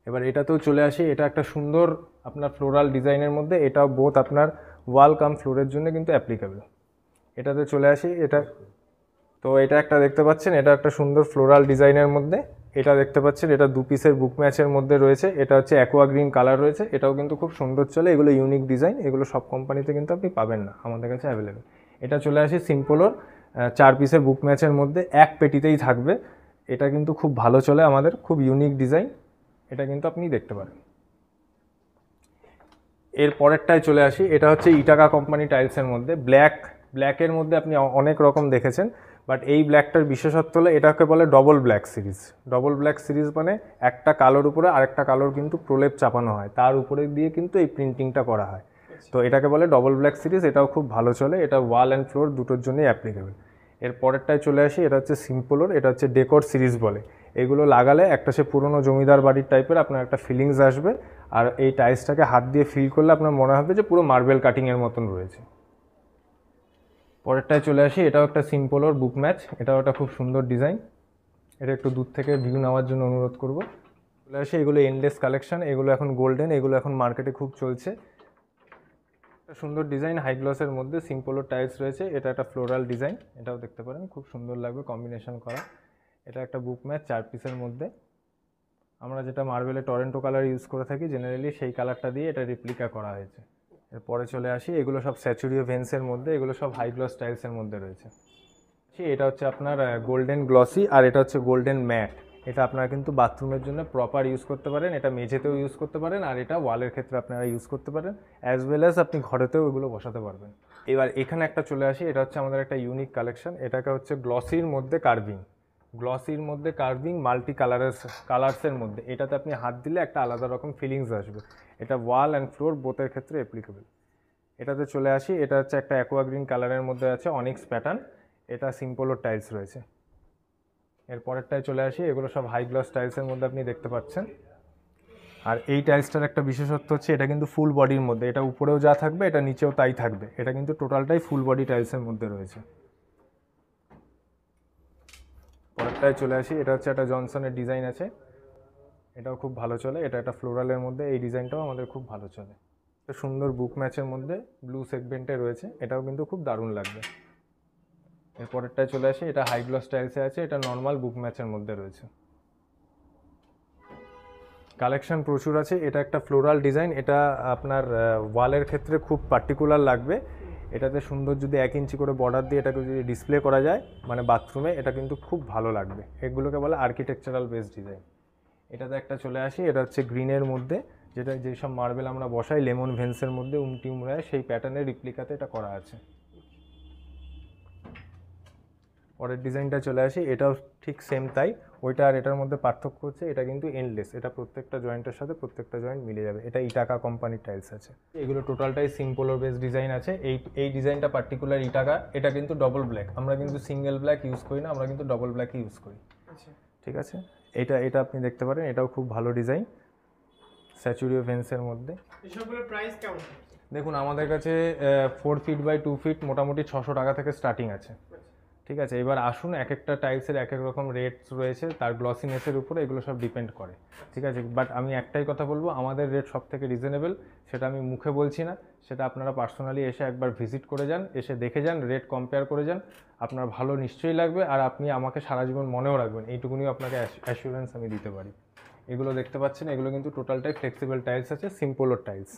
এবার এটাতেও চলে আসি এটা একটা সুন্দর আপনার ফ্লোরাল ডিজাইনের মধ্যে এটাও বোথ আপনার ওয়াল কাম ফ্লোরের জন্য কিন্তু অ্যাপ্লিকেবল এটাতে চলে আসি এটা তো এটা একটা দেখতে পাচ্ছেন এটা একটা সুন্দর ফ্লোরাল ডিজাইনের মধ্যে এটা দেখতে পাচ্ছেন এটা দু পিসের বুক ম্যাচের মধ্যে রয়েছে এটা হচ্ছে অ্যাকোয়া গ্রিন কালার রয়েছে এটাও কিন্তু খুব সুন্দর চলে এগুলো ইউনিক ডিজাইন এগুলো সব কোম্পানিতে কিন্তু আপনি পাবেন না আমাদের কাছে অ্যাভেলেবেল এটা চলে আসে সিম্পলোর চার পিসের বুক ম্যাচের মধ্যে এক পেটিতেই থাকবে এটা কিন্তু খুব ভালো চলে আমাদের খুব ইউনিক ডিজাইন এটা কিন্তু আপনি দেখতে পারেন এর পরেরটায় চলে আসি এটা হচ্ছে ইটাকা কোম্পানি টাইলসের মধ্যে ব্ল্যাক ব্ল্যাকের মধ্যে আপনি অনেক রকম দেখেছেন বাট এই ব্ল্যাকটার বিশেষত্ব হলো এটাকে বলে double black series double black series মানে একটা কালোর উপরে আরেকটা কালোর কিন্তু প্রলেপ চাপানো হয় তার উপরে দিয়ে কিন্তু এই প্রিন্টিংটা করা হয় আচ্ছা। তো এটাকে বলে ডবল ব্ল্যাক সিরিজ এটাও খুব ভালো চলে এটা ওয়াল অ্যান্ড ফ্লোর দুটোর জন্যই অ্যাপ্লিকেবল এর পরেরটায় চলে আসি এটা হচ্ছে সিম্পলোর এটা হচ্ছে ডেকোর সিরিজ বলে এগুলো লাগালে একটা সে পুরনো জমিদার বাড়ির টাইপের আপনার একটা ফিলিংস আসবে আর এই টাইলসটাকে হাত দিয়ে ফিল করলে আপনার মনে হবে যে পুরো মার্বেল কাটিংয়ের মতন রয়েছে পরেরটায় চলে আসি এটাও একটা ওর বুক ম্যাচ এটাও একটা খুব সুন্দর ডিজাইন এটা একটু দূর থেকে ভিউ নেওয়ার জন্য অনুরোধ করব চলে আসি এগুলো এনলেস কালেকশান এগুলো এখন গোল্ডেন এগুলো এখন মার্কেটে খুব চলছে একটা সুন্দর ডিজাইন হাই গ্লসের মধ্যে ওর টাইলস রয়েছে এটা একটা ফ্লোরাল ডিজাইন এটাও দেখতে পারেন খুব সুন্দর লাগবে কম্বিনেশন করা এটা একটা বুক ম্যাচ চার পিসের মধ্যে আমরা যেটা মার্বেলে টরেন্টো কালার ইউজ করে থাকি জেনারেলি সেই কালারটা দিয়ে এটা রিপ্লিকা করা হয়েছে এরপরে চলে আসি এগুলো সব স্যাচুরিও ভেন্সের মধ্যে এগুলো সব হাই গ্লস টাইলসের মধ্যে রয়েছে এটা হচ্ছে আপনার গোল্ডেন গ্লসি আর এটা হচ্ছে গোল্ডেন ম্যাট এটা আপনারা কিন্তু বাথরুমের জন্য প্রপার ইউজ করতে পারেন এটা মেঝেতেও ইউজ করতে পারেন আর এটা ওয়ালের ক্ষেত্রে আপনারা ইউজ করতে পারেন অ্যাজ ওয়েল অ্যাজ আপনি ঘরেতেও এগুলো বসাতে পারবেন এবার এখানে একটা চলে আসি এটা হচ্ছে আমাদের একটা ইউনিক কালেকশন এটাকে হচ্ছে গ্লসির মধ্যে কার্ভিং গ্লসির মধ্যে কার্ভিং মাল্টি কালারের কালার্সের মধ্যে এটাতে আপনি হাত দিলে একটা আলাদা রকম ফিলিংস আসবে এটা ওয়াল অ্যান্ড ফ্লোর বোথের ক্ষেত্রে অ্যাপ্লিকেবল এটাতে চলে আসি এটা হচ্ছে একটা অ্যাকোয়া গ্রিন কালারের মধ্যে আছে অনেক প্যাটার্ন এটা সিম্পলও টাইলস রয়েছে এরপরেরটায় চলে আসি এগুলো সব হাই গ্লাস টাইলসের মধ্যে আপনি দেখতে পাচ্ছেন আর এই টাইলসটার একটা বিশেষত্ব হচ্ছে এটা কিন্তু ফুল বডির মধ্যে এটা উপরেও যা থাকবে এটা নিচেও তাই থাকবে এটা কিন্তু টোটালটাই ফুল বডি টাইলসের মধ্যে রয়েছে পরেরটায় চলে আসি এটা হচ্ছে একটা জনসনের ডিজাইন আছে এটাও খুব ভালো চলে এটা একটা ফ্লোরালের মধ্যে এই ডিজাইনটাও আমাদের খুব ভালো চলে একটা সুন্দর বুক ম্যাচের মধ্যে ব্লু সেগমেন্টে রয়েছে এটাও কিন্তু খুব দারুণ লাগবে এর পরেরটায় চলে আসি এটা হাই গ্লস টাইলসে আছে এটা নর্মাল বুক ম্যাচের মধ্যে রয়েছে কালেকশন প্রচুর আছে এটা একটা ফ্লোরাল ডিজাইন এটা আপনার ওয়ালের ক্ষেত্রে খুব পার্টিকুলার লাগবে এটাতে সুন্দর যদি এক ইঞ্চি করে বর্ডার দিয়ে এটাকে যদি ডিসপ্লে করা যায় মানে বাথরুমে এটা কিন্তু খুব ভালো লাগবে এগুলোকে বলে আর্কিটেকচারাল বেস ডিজাইন এটাতে একটা চলে আসি এটা হচ্ছে গ্রিনের মধ্যে যেটা যেসব মার্বেল আমরা বসাই লেমন ভেন্সের মধ্যে উমটি উমরায় সেই প্যাটার্নের রিপ্লিকাতে এটা করা আছে পরের ডিজাইনটা চলে আসে এটাও ঠিক সেম তাই ওইটা আর এটার মধ্যে পার্থক্য হচ্ছে এটা কিন্তু এন্ডলেস এটা প্রত্যেকটা জয়েন্টের সাথে প্রত্যেকটা জয়েন্ট মিলে যাবে এটা ইটাকা কোম্পানির টাইলস আছে এগুলো টোটালটাই সিম্পলোর বেস ডিজাইন আছে এই এই ডিজাইনটা পার্টিকুলার ইটাকা এটা কিন্তু ডবল ব্ল্যাক আমরা কিন্তু সিঙ্গেল ব্ল্যাক ইউজ করি না আমরা কিন্তু ডবল ব্ল্যাক ইউজ করি আচ্ছা। ঠিক আছে এটা এটা আপনি দেখতে পারেন এটাও খুব ভালো ডিজাইন স্যাচুরিও ভেন্সের মধ্যে প্রাইস কেমন দেখুন আমাদের কাছে four feet by two feet মোটামুটি ছশো টাকা থেকে স্টার্টিং আছে ঠিক আছে এবার আসুন এক একটা টাইলসের এক এক রকম রেটস রয়েছে তার গ্লসিনেসের উপরে এগুলো সব ডিপেন্ড করে ঠিক আছে বাট আমি একটাই কথা বলবো আমাদের রেট সব থেকে রিজনেবল সেটা আমি মুখে বলছি না সেটা আপনারা পার্সোনালি এসে একবার ভিজিট করে যান এসে দেখে যান রেট কম্পেয়ার করে যান আপনার ভালো নিশ্চয়ই লাগবে আর আপনি আমাকে সারা জীবন মনেও রাখবেন এইটুকুনিও আপনাকে অ্যাসুরেন্স আমি দিতে পারি এগুলো দেখতে পাচ্ছেন এগুলো কিন্তু টোটালটাই ফ্লেক্সিবল টাইলস আছে সিম্পলর টাইলস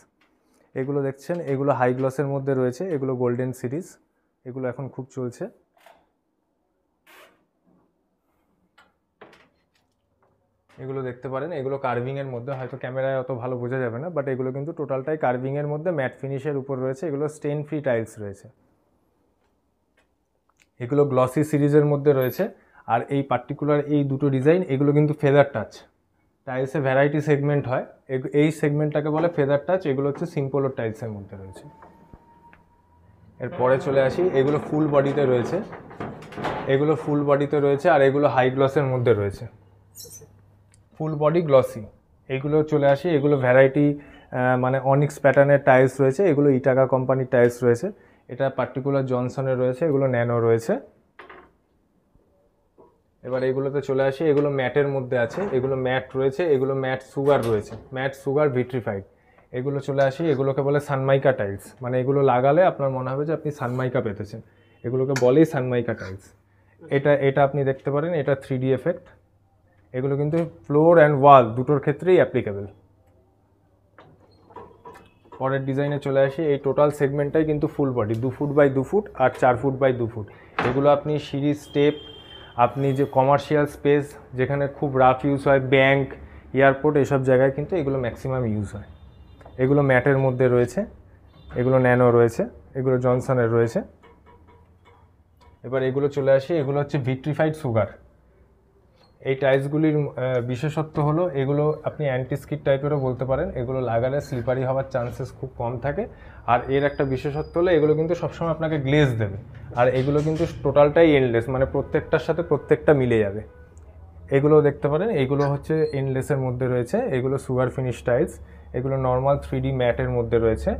এগুলো দেখছেন এগুলো হাই গ্লসের মধ্যে রয়েছে এগুলো গোল্ডেন সিরিজ এগুলো এখন খুব চলছে এগুলো দেখতে পারেন এগুলো কার্ভিংয়ের মধ্যে হয়তো ক্যামেরায় অত ভালো বোঝা যাবে না বাট এগুলো কিন্তু টোটালটাই কার্ভিংয়ের মধ্যে ম্যাট ফিনিশের উপর রয়েছে এগুলো স্টেন ফ্রি টাইলস রয়েছে এগুলো গ্লসি সিরিজের মধ্যে রয়েছে আর এই পার্টিকুলার এই দুটো ডিজাইন এগুলো কিন্তু ফেদার টাচ টাইলসে ভ্যারাইটি সেগমেন্ট হয় এই সেগমেন্টটাকে বলে ফেদার টাচ এগুলো হচ্ছে সিম্পলোর টাইলসের মধ্যে রয়েছে এরপরে চলে আসি এগুলো ফুল বডিতে রয়েছে এগুলো ফুল বডিতে রয়েছে আর এগুলো হাই গ্লসের মধ্যে রয়েছে ফুল বডি গ্লসি এগুলো চলে আসে এগুলো ভ্যারাইটি মানে অনিক্স প্যাটার্নের টাইলস রয়েছে এগুলো ইটাকা কোম্পানির টাইলস রয়েছে এটা পার্টিকুলার জনসনের রয়েছে এগুলো ন্যানো রয়েছে এবার এগুলোতে চলে আসি এগুলো ম্যাটের মধ্যে আছে এগুলো ম্যাট রয়েছে এগুলো ম্যাট সুগার রয়েছে ম্যাট সুগার ভিট্রিফাইড এগুলো চলে আসি এগুলোকে বলে সানমাইকা টাইলস মানে এগুলো লাগালে আপনার মনে হবে যে আপনি সানমাইকা পেতেছেন এগুলোকে বলেই সানমাইকা টাইলস এটা এটা আপনি দেখতে পারেন এটা থ্রি ডি এফেক্ট এগুলো কিন্তু ফ্লোর অ্যান্ড ওয়াল দুটোর ক্ষেত্রেই অ্যাপ্লিকেবল পরের ডিজাইনে চলে আসে এই টোটাল সেগমেন্টটাই কিন্তু ফুল বডি দু ফুট বাই দু ফুট আর চার ফুট বাই দু ফুট এগুলো আপনি সিঁড়ি স্টেপ আপনি যে কমার্শিয়াল স্পেস যেখানে খুব রাফ ইউজ হয় ব্যাংক এয়ারপোর্ট এসব জায়গায় কিন্তু এগুলো ম্যাক্সিমাম ইউজ হয় এগুলো ম্যাটের মধ্যে রয়েছে এগুলো ন্যানো রয়েছে এগুলো জনসনের রয়েছে এবার এগুলো চলে আসে এগুলো হচ্ছে ভিট্রিফাইড সুগার এই টাইলসগুলির বিশেষত্ব হলো এগুলো আপনি অ্যান্টিস্কিট টাইপেরও বলতে পারেন এগুলো লাগালে স্লিপারি হওয়ার চান্সেস খুব কম থাকে আর এর একটা বিশেষত্ব হলো এগুলো কিন্তু সবসময় আপনাকে গ্লেজ দেবে আর এগুলো কিন্তু টোটালটাই এনলেস মানে প্রত্যেকটার সাথে প্রত্যেকটা মিলে যাবে এগুলো দেখতে পারেন এগুলো হচ্ছে এনলেসের মধ্যে রয়েছে এগুলো সুগার ফিনিশ টাইলস এগুলো নর্মাল থ্রি ম্যাটের মধ্যে রয়েছে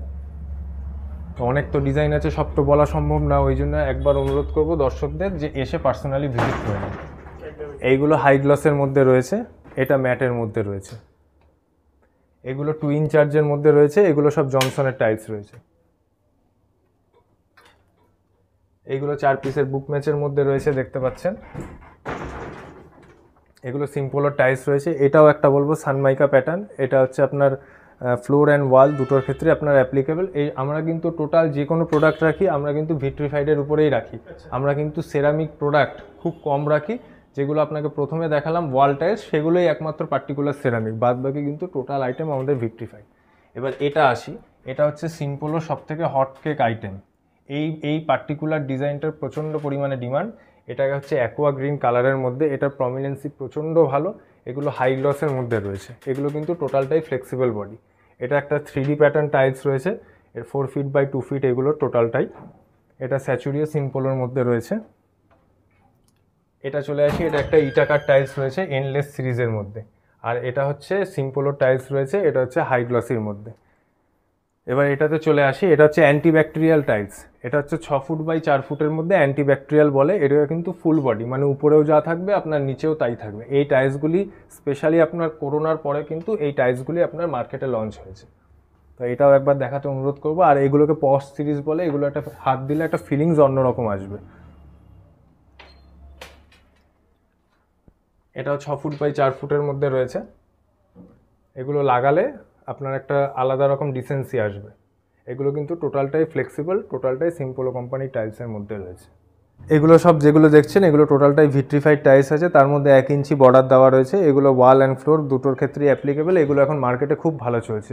অনেক তো ডিজাইন আছে সব তো বলা সম্ভব না ওই জন্য একবার অনুরোধ করব দর্শকদের যে এসে পার্সোনালি ভিজিট করে এইগুলো হাই গ্লসের মধ্যে রয়েছে এটা ম্যাটের মধ্যে রয়েছে এগুলো টু ইন চার্জের মধ্যে রয়েছে এগুলো সব জনসনের টাইলস রয়েছে এইগুলো চার পিসের বুক ম্যাচের মধ্যে রয়েছে দেখতে পাচ্ছেন এগুলো সিম্পলের টাইলস রয়েছে এটাও একটা বলবো সানমাইকা প্যাটার্ন এটা হচ্ছে আপনার ফ্লোর অ্যান্ড ওয়াল দুটোর ক্ষেত্রে আপনার অ্যাপ্লিকেবল এই আমরা কিন্তু টোটাল যে কোনো প্রোডাক্ট রাখি আমরা কিন্তু ভিট্রিফাইডের উপরেই রাখি আচ্ছা। আমরা কিন্তু সেরামিক প্রোডাক্ট খুব কম রাখি যেগুলো আপনাকে প্রথমে দেখালাম ওয়াল টাইলস সেগুলোই একমাত্র পার্টিকুলার সেরামিক বাদ বাকি কিন্তু টোটাল আইটেম আমাদের ভিক্টিফাই এবার এটা আসি এটা হচ্ছে সব থেকে হট কেক আইটেম এই এই পার্টিকুলার ডিজাইনটার প্রচণ্ড পরিমাণে ডিমান্ড এটাকে হচ্ছে অ্যাকোয়া গ্রিন কালারের মধ্যে এটার প্রমিনেন্সি প্রচণ্ড ভালো এগুলো হাই গ্লসের মধ্যে রয়েছে এগুলো কিন্তু টোটালটাই ফ্লেক্সিবল বডি এটা একটা থ্রি প্যাটার্ন টাইলস রয়েছে এর four feet by two feet এগুলো টোটালটাই এটা স্যাচুরিয়া সিম্পলের মধ্যে রয়েছে এটা চলে আসি এটা একটা ইটাকার টাইলস রয়েছে এনলেস সিরিজের মধ্যে আর এটা হচ্ছে সিম্পলোর টাইলস রয়েছে এটা হচ্ছে হাই গ্লসির মধ্যে এবার এটাতে চলে আসি এটা হচ্ছে অ্যান্টিব্যাকটেরিয়াল টাইলস এটা হচ্ছে ছ ফুট বাই চার ফুটের মধ্যে অ্যান্টিব্যাকটেরিয়াল বলে এটা কিন্তু ফুল বডি মানে উপরেও যা থাকবে আপনার নিচেও তাই থাকবে এই টাইলসগুলি স্পেশালি আপনার করোনার পরে কিন্তু এই টাইলসগুলি আপনার মার্কেটে লঞ্চ হয়েছে তো এটাও একবার দেখাতে অনুরোধ করবো আর এগুলোকে পস সিরিজ বলে এগুলো একটা হাত দিলে একটা ফিলিংস অন্যরকম আসবে এটাও ছ ফুট বাই চার ফুটের মধ্যে রয়েছে এগুলো লাগালে আপনার একটা আলাদা রকম ডিসেন্সি আসবে এগুলো কিন্তু টোটালটাই ফ্লেক্সিবল টোটালটাই সিম্পলো কোম্পানি টাইলসের মধ্যে রয়েছে এগুলো সব যেগুলো দেখছেন এগুলো টোটালটাই ভিট্রিফাইড টাইলস আছে তার মধ্যে এক ইঞ্চি বর্ডার দেওয়া রয়েছে এগুলো ওয়াল অ্যান্ড ফ্লোর দুটোর ক্ষেত্রে অ্যাপ্লিকেবল এগুলো এখন মার্কেটে খুব ভালো চলছে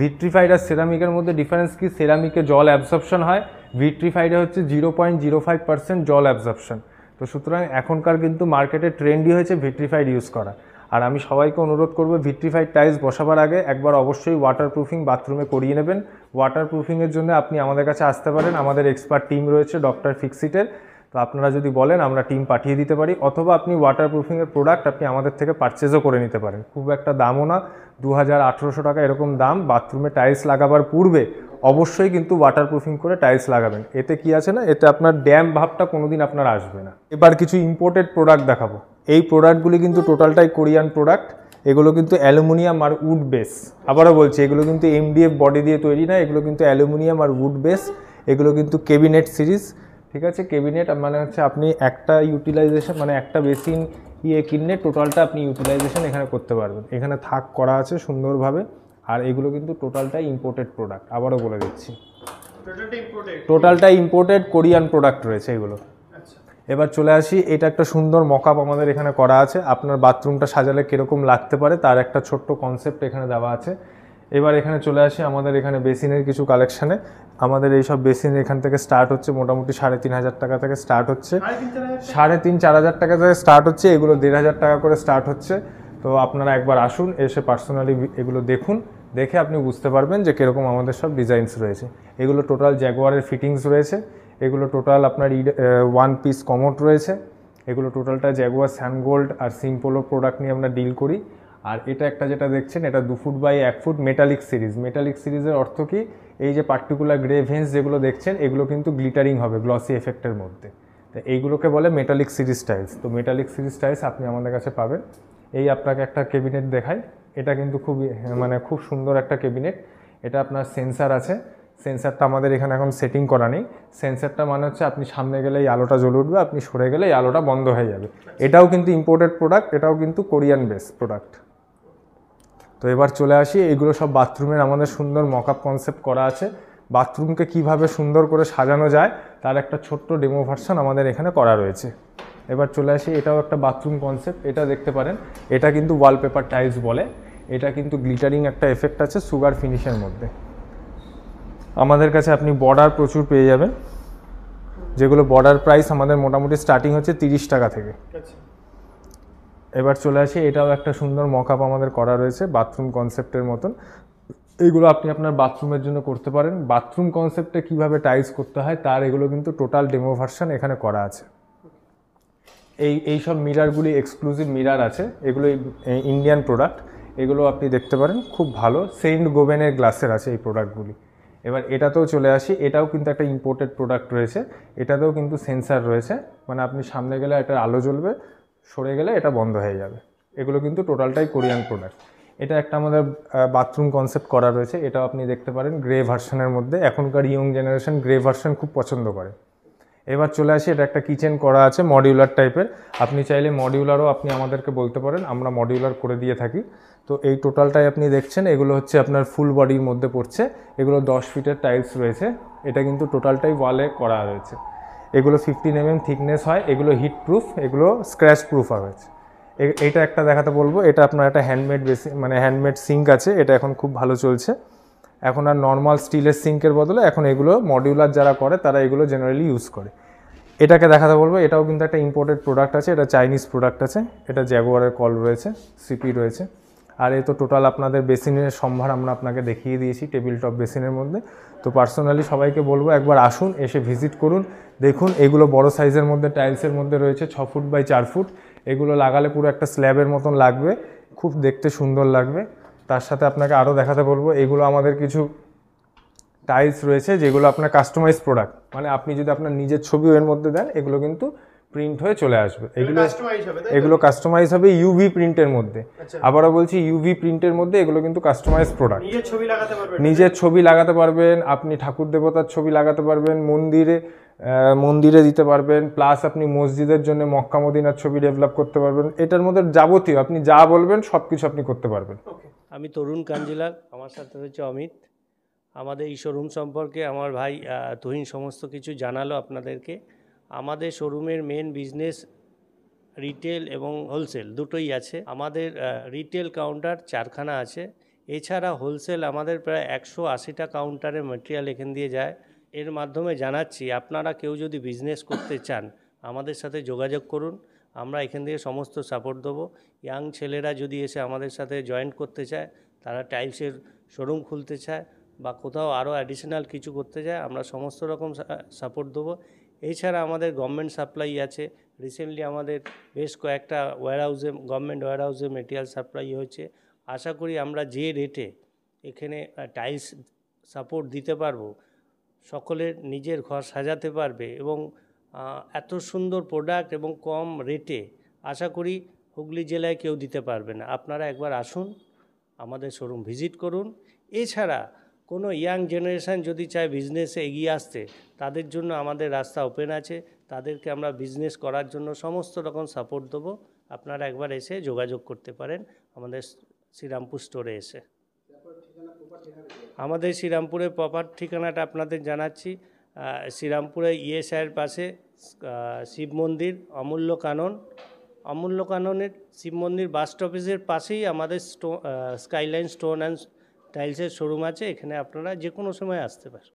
ভিট্রিফাইড আর সেরামিকের মধ্যে ডিফারেন্স কি সেরামিকে জল অ্যাবজর্পশন হয় ভিট্রিফাইডে হচ্ছে zero point zero five percent জল অ্যাবজর্পশন তো সুতরাং এখনকার কিন্তু মার্কেটে ট্রেন্ডই হয়েছে ভিট্রিফাইড ইউজ করা আর আমি সবাইকে অনুরোধ করব ভিট্রিফাইড টাইলস বসাবার আগে একবার অবশ্যই ওয়াটারপ্রুফিং বাথরুমে করিয়ে নেবেন ওয়াটারপ্রুফিংয়ের জন্য আপনি আমাদের কাছে আসতে পারেন আমাদের এক্সপার্ট টিম রয়েছে ডক্টর ফিক্সিটের তো আপনারা যদি বলেন আমরা টিম পাঠিয়ে দিতে পারি অথবা আপনি ওয়াটারপ্রুফিংয়ের প্রোডাক্ট আপনি আমাদের থেকে পারচেজও করে নিতে পারেন খুব একটা দামও না দু হাজার টাকা এরকম দাম বাথরুমে টাইলস লাগাবার পূর্বে অবশ্যই কিন্তু ওয়াটারপ্রুফিং করে টাইলস লাগাবেন এতে কি আছে না এতে আপনার ড্যাম ভাবটা কোনোদিন আপনার আসবে না এবার কিছু ইম্পোর্টেড প্রোডাক্ট দেখাবো এই প্রোডাক্টগুলি কিন্তু টোটালটাই কোরিয়ান প্রোডাক্ট এগুলো কিন্তু অ্যালুমিনিয়াম আর উড বেস আবারও বলছি এগুলো কিন্তু এমডিএফ বডি দিয়ে তৈরি না এগুলো কিন্তু অ্যালুমিনিয়াম আর উড বেস এগুলো কিন্তু কেবিনেট সিরিজ ঠিক আছে কেবিনেট মানে হচ্ছে আপনি একটা ইউটিলাইজেশন মানে একটা বেসিন ইয়ে কিনলে টোটালটা আপনি ইউটিলাইজেশন এখানে করতে পারবেন এখানে থাক করা আছে সুন্দরভাবে আর এগুলো কিন্তু টোটালটাই ইম্পোর্টেড প্রোডাক্ট আবারও বলে দিচ্ছি টোটালটা ইম্পোর্টেড কোরিয়ান প্রোডাক্ট রয়েছে এগুলো আচ্ছা। এবার চলে আসি এটা একটা সুন্দর মকআপ আমাদের এখানে করা আছে আপনার বাথরুমটা সাজালে কীরকম লাগতে পারে তার একটা ছোট্ট কনসেপ্ট এখানে দেওয়া আছে এবার এখানে চলে আসি আমাদের এখানে বেসিনের কিছু কালেকশানে আমাদের এই সব বেসিন এখান থেকে স্টার্ট হচ্ছে মোটামুটি সাড়ে তিন হাজার টাকা থেকে স্টার্ট হচ্ছে সাড়ে তিন চার হাজার টাকা থেকে স্টার্ট হচ্ছে এগুলো দেড় হাজার টাকা করে স্টার্ট হচ্ছে তো আপনারা একবার আসুন এসে পার্সোনালি এগুলো দেখুন দেখে আপনি বুঝতে পারবেন যে কীরকম আমাদের সব ডিজাইনস রয়েছে এগুলো টোটাল জ্যাগোয়ারের ফিটিংস রয়েছে এগুলো টোটাল আপনার ওয়ান পিস কমোট রয়েছে এগুলো টোটালটা জ্যাগুয়ার গোল্ড আর সিম্পলও প্রোডাক্ট নিয়ে আমরা ডিল করি আর এটা একটা যেটা দেখছেন এটা দু ফুট বাই এক ফুট মেটালিক সিরিজ মেটালিক সিরিজের অর্থ কি এই যে পার্টিকুলার গ্রে ভেন্স যেগুলো দেখছেন এগুলো কিন্তু গ্লিটারিং হবে গ্লসি এফেক্টের মধ্যে তো এইগুলোকে বলে মেটালিক সিরিজ টাইলস তো মেটালিক সিরিজ টাইলস আপনি আমাদের কাছে পাবেন এই আপনাকে একটা ক্যাবিনেট দেখাই এটা কিন্তু খুব হ্যাঁ, মানে খুব সুন্দর একটা ক্যাবিনেট এটা আপনার সেন্সার আছে সেন্সারটা আমাদের এখানে এখন সেটিং করা নেই সেন্সারটা মানে হচ্ছে আপনি সামনে গেলে এই আলোটা জ্বলে উঠবে আপনি সরে গেলে এই আলোটা বন্ধ হয়ে যাবে এটাও কিন্তু ইম্পোর্টেড প্রোডাক্ট এটাও কিন্তু কোরিয়ান বেস প্রোডাক্ট তো এবার চলে আসি এগুলো সব বাথরুমের আমাদের সুন্দর মক আপ কনসেপ্ট করা আছে বাথরুমকে কিভাবে সুন্দর করে সাজানো যায় তার একটা ছোট্ট ডেমো ভার্সন আমাদের এখানে করা রয়েছে এবার চলে আসি এটাও একটা বাথরুম কনসেপ্ট এটা দেখতে পারেন এটা কিন্তু ওয়ালপেপার টাইলস বলে এটা কিন্তু গ্লিটারিং একটা এফেক্ট আছে সুগার ফিনিশের মধ্যে আমাদের কাছে আপনি বর্ডার প্রচুর পেয়ে যাবেন যেগুলো বর্ডার প্রাইস আমাদের মোটামুটি স্টার্টিং হচ্ছে তিরিশ টাকা থেকে আচ্ছা। এবার চলে আসি এটাও একটা সুন্দর মকআপ আমাদের করা রয়েছে বাথরুম কনসেপ্টের মতন এগুলো আপনি আপনার বাথরুমের জন্য করতে পারেন বাথরুম কনসেপ্টে কিভাবে টাইলস করতে হয় তার এগুলো কিন্তু টোটাল ডেমো ভার্সন এখানে করা আছে এই এই সব মিরারগুলি এক্সক্লুসিভ মিরার আছে এগুলো ইন্ডিয়ান প্রোডাক্ট এগুলো আপনি দেখতে পারেন খুব ভালো সেন্ট গোবেনের গ্লাসের আছে এই প্রোডাক্টগুলি এবার এটাতেও চলে আসি এটাও কিন্তু একটা ইম্পোর্টেড প্রোডাক্ট রয়েছে এটাতেও কিন্তু সেন্সার রয়েছে মানে আপনি সামনে গেলে একটা আলো জ্বলবে সরে গেলে এটা বন্ধ হয়ে যাবে এগুলো কিন্তু টোটালটাই কোরিয়ান প্রোডাক্ট এটা একটা আমাদের বাথরুম কনসেপ্ট করা রয়েছে এটা আপনি দেখতে পারেন গ্রে ভার্সনের মধ্যে এখনকার ইয়ং জেনারেশন গ্রে ভার্সন খুব পছন্দ করে এবার চলে আসি এটা একটা কিচেন করা আছে মডিউলার টাইপের আপনি চাইলে মডিউলারও আপনি আমাদেরকে বলতে পারেন আমরা মডিউলার করে দিয়ে থাকি তো এই টোটালটাই আপনি দেখছেন এগুলো হচ্ছে আপনার ফুল বডির মধ্যে পড়ছে এগুলো দশ ফিটের টাইলস রয়েছে এটা কিন্তু টোটালটাই ওয়ালে করা রয়েছে এগুলো ফিফটিন এম থিকনেস হয় এগুলো হিট প্রুফ এগুলো স্ক্র্যাচ প্রুফ রয়েছে এটা একটা দেখাতে বলবো এটা আপনার একটা হ্যান্ডমেড বেসি মানে হ্যান্ডমেড সিঙ্ক আছে এটা এখন খুব ভালো চলছে এখন আর নর্মাল স্টিলের সিঙ্কের বদলে এখন এগুলো মডিউলার যারা করে তারা এগুলো জেনারেলি ইউজ করে এটাকে দেখাতে বলবো এটাও কিন্তু একটা ইম্পোর্টেড প্রোডাক্ট আছে এটা চাইনিজ প্রোডাক্ট আছে এটা জ্যাগোয়ারের কল রয়েছে সিপি রয়েছে আর এ তো টোটাল আপনাদের বেসিনের সম্ভার আমরা আপনাকে দেখিয়ে দিয়েছি টেবিল টপ বেসিনের মধ্যে তো পার্সোনালি সবাইকে বলবো একবার আসুন এসে ভিজিট করুন দেখুন এগুলো বড় সাইজের মধ্যে টাইলসের মধ্যে রয়েছে ছ ফুট বাই চার ফুট এগুলো লাগালে পুরো একটা স্ল্যাবের মতন লাগবে খুব দেখতে সুন্দর লাগবে তার সাথে আপনাকে আরও দেখাতে বলবো এগুলো আমাদের কিছু টাইলস রয়েছে যেগুলো আপনার কাস্টমাইজ প্রোডাক্ট মানে আপনি যদি আপনার নিজের ছবিও এর মধ্যে দেন এগুলো কিন্তু প্রিন্ট হয়ে চলে আসবে এগুলো এগুলো কাস্টমাইজ হবে ইউভি প্রিন্টের মধ্যে আচ্ছা। আবারও বলছি ইউভি প্রিন্টের মধ্যে এগুলো কিন্তু কাস্টমাইজ প্রোডাক্ট নিজের ছবি লাগাতে পারবেন আপনি ঠাকুর দেবতার ছবি লাগাতে পারবেন মন্দিরে মন্দিরে দিতে পারবেন প্লাস আপনি মসজিদের জন্য মক্কা মদিনার ছবি ডেভেলপ করতে পারবেন এটার মধ্যে যাবতীয় আপনি যা বলবেন সব কিছু আপনি করতে পারবেন আমি তরুণ কাঞ্জিলাল আমার সাথে হচ্ছে অমিত আমাদের এই শোরুম সম্পর্কে আমার ভাই তুহিন সমস্ত কিছু জানালো আপনাদেরকে আমাদের শোরুমের মেন বিজনেস রিটেল এবং হোলসেল দুটোই আছে আমাদের রিটেল কাউন্টার চারখানা আছে এছাড়া হোলসেল আমাদের প্রায় একশো আশিটা কাউন্টারে মেটেরিয়াল এখান দিয়ে যায় এর মাধ্যমে জানাচ্ছি আপনারা কেউ যদি বিজনেস করতে চান আমাদের সাথে যোগাযোগ করুন আমরা এখান থেকে সমস্ত সাপোর্ট দেবো ইয়াং ছেলেরা যদি এসে আমাদের সাথে জয়েন করতে চায় তারা টাইলসের শোরুম খুলতে চায় বা কোথাও আরও অ্যাডিশনাল কিছু করতে চায় আমরা সমস্ত রকম সাপোর্ট দেবো এছাড়া আমাদের গভর্নমেন্ট সাপ্লাই আছে রিসেন্টলি আমাদের বেশ কয়েকটা ওয়্যারহাউসে গভর্নমেন্ট ওয়্যারহাউসে মেটেরিয়াল সাপ্লাই হয়েছে আশা করি আমরা যে রেটে এখানে টাইলস সাপোর্ট দিতে পারবো সকলের নিজের ঘর সাজাতে পারবে এবং এত সুন্দর প্রোডাক্ট এবং কম রেটে আশা করি হুগলি জেলায় কেউ দিতে পারবে না আপনারা একবার আসুন আমাদের শোরুম ভিজিট করুন এছাড়া কোনো ইয়াং জেনারেশান যদি চায় বিজনেসে এগিয়ে আসতে তাদের জন্য আমাদের রাস্তা ওপেন আছে তাদেরকে আমরা বিজনেস করার জন্য সমস্ত রকম সাপোর্ট দেবো আপনারা একবার এসে যোগাযোগ করতে পারেন আমাদের শ্রীরামপুর স্টোরে এসে আমাদের শ্রীরামপুরের প্রপার ঠিকানাটা আপনাদের জানাচ্ছি শ্রীরামপুরে ইএসআইয়ের পাশে শিব মন্দির অমূল্য কানন অমূল্য কাননের শিব মন্দির বাস স্টপেজের পাশেই আমাদের স্টো স্কাইলাইন স্টোন অ্যান্ড টাইলসের শোরুম আছে এখানে আপনারা যে কোনো সময় আসতে পারেন